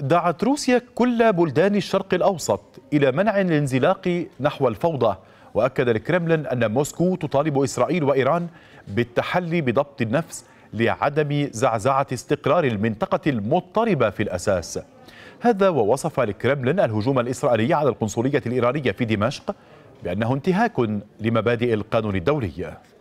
دعت روسيا كل بلدان الشرق الأوسط إلى منع الانزلاق نحو الفوضى وأكد الكرملين أن موسكو تطالب إسرائيل وإيران بالتحلي بضبط النفس لعدم زعزعة استقرار المنطقة المضطربة في الأساس هذا ووصف الكرملين الهجوم الإسرائيلي على القنصلية الإيرانية في دمشق بأنه انتهاك لمبادئ القانون الدولي